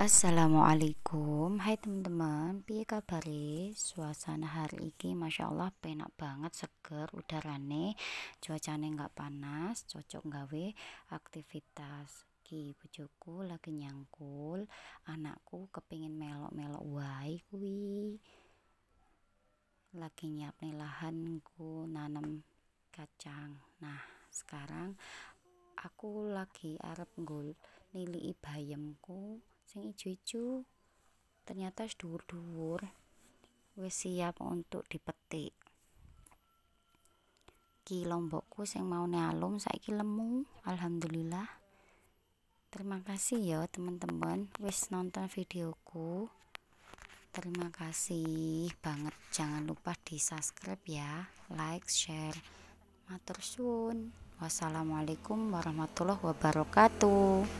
Assalamualaikum Hai teman-teman Piye kabari Suasana hari ini Masya Allah penak banget Seger udarane Cuacane nggak panas Cocok gawe aktivitas Ki bujuku lagi nyangkul Anakku kepingin melok-melok Wai kui Lagi nyiap nih lahanku Nanam kacang Nah sekarang Aku lagi Arab gul. Nili bayamku sing ijo-ijo ternyata dhuwur dulur, wis siap untuk dipetik ki lombokku sing mau alum saiki lemu alhamdulillah terima kasih ya teman-teman wis nonton videoku terima kasih banget jangan lupa di subscribe ya like share matur suwun wassalamualaikum warahmatullahi wabarakatuh